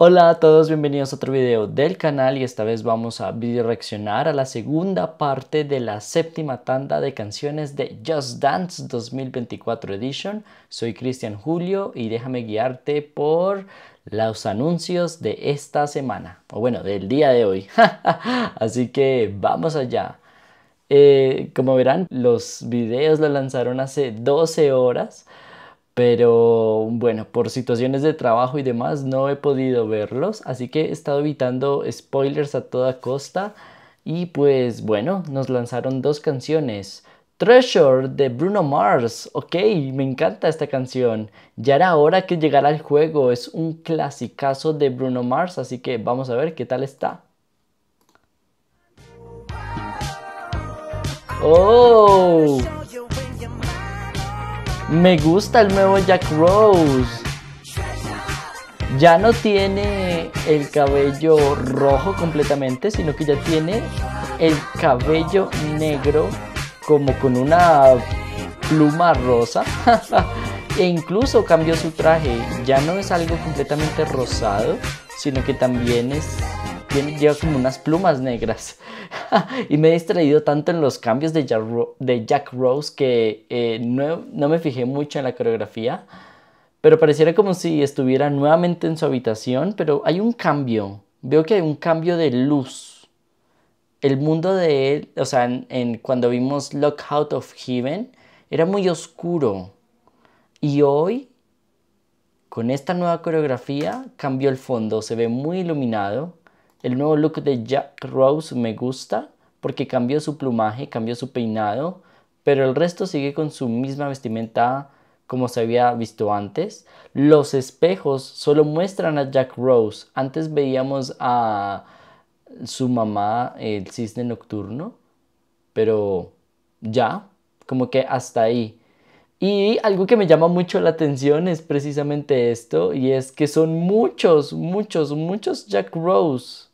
Hola a todos, bienvenidos a otro video del canal y esta vez vamos a reaccionar a la segunda parte de la séptima tanda de canciones de Just Dance 2024 Edition. Soy Cristian Julio y déjame guiarte por los anuncios de esta semana, o bueno, del día de hoy. Así que vamos allá. Eh, como verán, los videos los lanzaron hace 12 horas pero bueno, por situaciones de trabajo y demás no he podido verlos, así que he estado evitando spoilers a toda costa y pues bueno, nos lanzaron dos canciones. Treasure de Bruno Mars, ok, me encanta esta canción. Ya era hora que llegara al juego, es un clasicazo de Bruno Mars, así que vamos a ver qué tal está. ¡Oh! Me gusta el nuevo Jack Rose. Ya no tiene el cabello rojo completamente, sino que ya tiene el cabello negro como con una pluma rosa. e incluso cambió su traje. Ya no es algo completamente rosado, sino que también es lleva como unas plumas negras. y me he distraído tanto en los cambios de Jack, Rose que eh, no, me fijé mucho en la coreografía. Pero pareciera como si estuviera nuevamente en su habitación, pero hay un cambio. Veo que hay un cambio de luz el mundo de él, o sea, en, cuando vimos Lockout of Heaven, era muy oscuro. Y hoy, con esta nueva coreografía, cambió el fondo, se ve muy iluminado. El nuevo look de Jack Rose me gusta porque cambió su plumaje, cambió su peinado, pero el resto sigue con su misma vestimenta como se había visto antes. Los espejos solo muestran a Jack Rose. Antes veíamos a su mamá, el cisne nocturno, pero ya, como que hasta ahí. Y algo que me llama mucho la atención es precisamente esto, y es que son muchos, muchos, muchos Jack Rose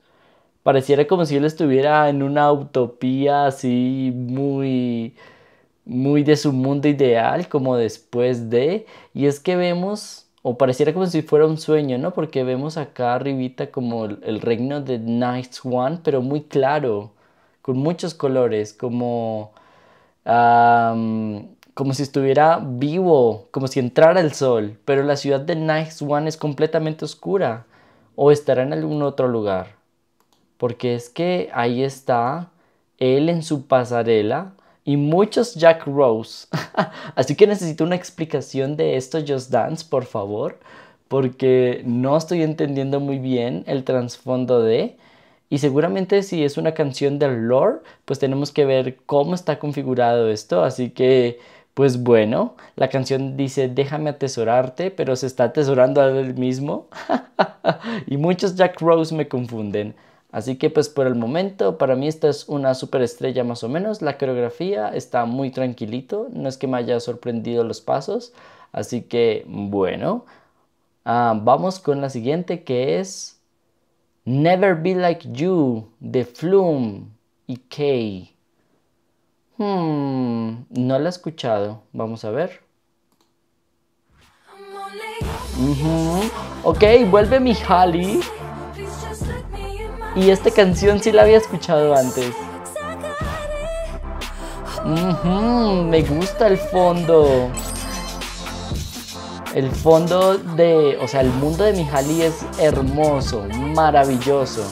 pareciera como si él estuviera en una utopía así muy muy de su mundo ideal, como después de, y es que vemos, o pareciera como si fuera un sueño, ¿no? Porque vemos acá arribita como el, reino de Night One, pero muy claro, con muchos colores, como, como si estuviera vivo, como si entrara el sol, pero la ciudad de Night One es completamente oscura, o estará en algún otro lugar porque es que ahí está él en su pasarela y muchos Jack Rose. Así que necesito una explicación de esto, Just Dance, por favor, porque no estoy entendiendo muy bien el trasfondo de... Y seguramente si es una canción del lore, pues tenemos que ver cómo está configurado esto. Así que, pues bueno, la canción dice déjame atesorarte, pero se está atesorando a él mismo. y muchos Jack Rose me confunden. Así que pues por el momento para mí esta es una superestrella más o menos. La coreografía está muy tranquilito, no es que me haya sorprendido los pasos. Así que bueno, ah, vamos con la siguiente que es Never Be Like You de Flume y Kay. Hmm, no la he escuchado, vamos a ver. Ok, vuelve mi Holly y esta canción sí la había escuchado antes. me gusta el fondo. El fondo de, o sea, el mundo de Mijali es hermoso, maravilloso.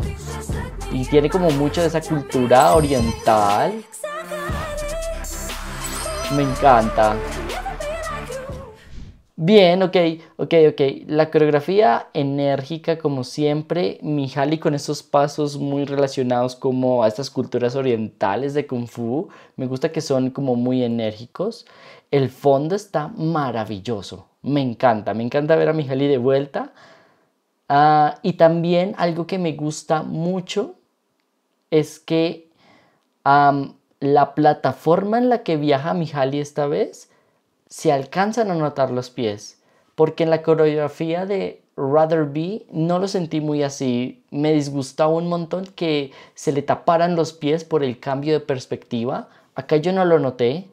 Y tiene como mucho de esa cultura oriental. Me encanta. Bien, ok, ok, ok. La coreografía enérgica como siempre, Hali con esos pasos muy relacionados como a estas culturas orientales de Kung Fu, me gusta que son como muy enérgicos. El fondo está maravilloso, me encanta, me encanta ver a Hali de vuelta. Ah, y también algo que me gusta mucho es que la plataforma en la que viaja Hali esta vez se alcanzan a notar los pies, porque en la coreografía de Rather Be no lo sentí muy así, me disgustaba un montón que se le taparan los pies por el cambio de perspectiva, acá yo no lo noté,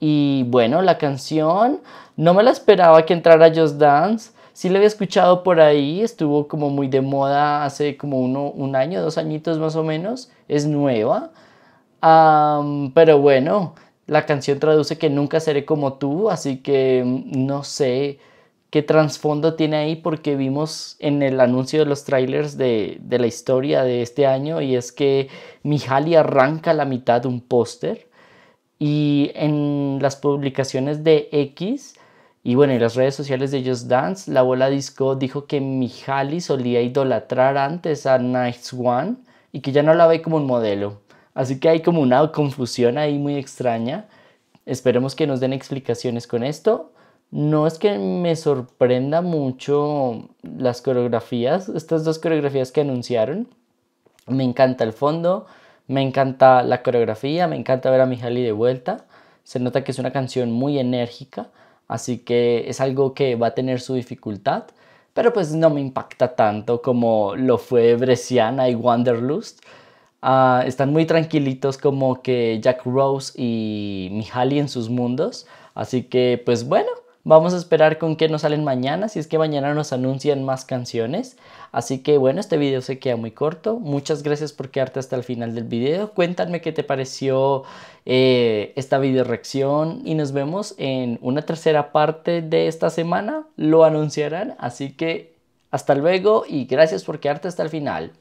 y bueno, la canción no me la esperaba que entrara Just Dance. Sí la había escuchado por ahí, estuvo como muy de moda hace como un año, dos añitos más o menos. Es nueva. pero bueno, la canción traduce que nunca seré como tú, así que mm, no sé qué trasfondo tiene ahí porque vimos en el anuncio de los trailers de, la historia de este año y es que Mijali arranca la mitad de un póster y en las publicaciones de X y bueno, en las redes sociales de Just Dance, la bola disco dijo que Mijali solía idolatrar antes a Nights One y que ya no la ve como un modelo. Así que hay como una confusión ahí muy extraña. Esperemos que nos den explicaciones con esto. No es que me sorprenda mucho las coreografías, estas dos coreografías que anunciaron. Me encanta el fondo, me encanta la coreografía, me encanta ver a Mijali de vuelta. Se nota que es una canción muy enérgica, así que es algo que va a tener su dificultad, pero pues no me impacta tanto como lo fue Bresciana y Wanderlust. Ah, están muy tranquilitos como que Jack Rose y Mihaly en sus mundos. Así que pues bueno, vamos a esperar con qué nos salen mañana, si es que mañana nos anuncian más canciones. Así que bueno, este video se queda muy corto. Muchas gracias por quedarte hasta el final del video. Cuéntame qué te pareció eh, esta video reacción y nos vemos en una tercera parte de esta semana. Lo anunciarán, así que hasta luego y gracias por quedarte hasta el final.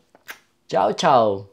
Chao, chao.